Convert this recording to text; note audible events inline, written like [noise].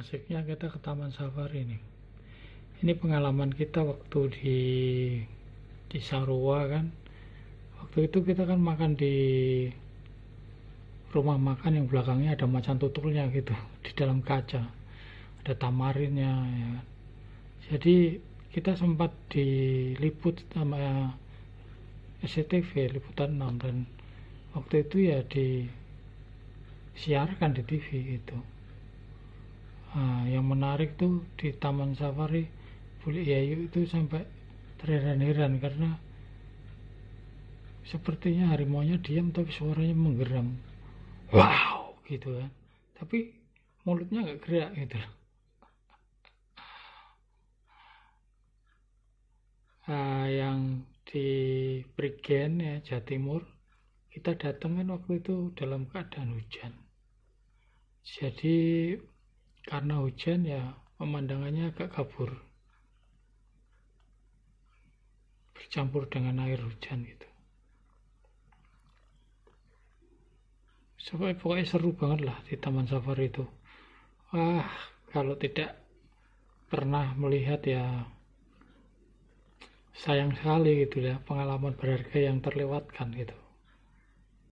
asiknya kita ke taman safari ini ini pengalaman kita waktu di di Sarua kan waktu itu kita kan makan di rumah makan yang belakangnya ada macan tutulnya gitu [laughs] di dalam kaca ada tamarinnya ya. Kan. jadi kita sempat diliput sama eh, SCTV liputan 6 dan waktu itu ya di siarkan di TV itu. Tarik tuh di Taman Safari Buli Yayu itu sampai terheran-heran karena sepertinya harimaunya diam tapi suaranya menggeram wow gitu kan tapi mulutnya nggak gerak gitu loh ah, yang di Prigen ya Jawa Timur kita kan waktu itu dalam keadaan hujan jadi karena hujan ya pemandangannya agak kabur bercampur dengan air hujan gitu sampai pokoknya seru banget lah di taman safari itu wah kalau tidak pernah melihat ya sayang sekali gitu ya pengalaman berharga yang terlewatkan gitu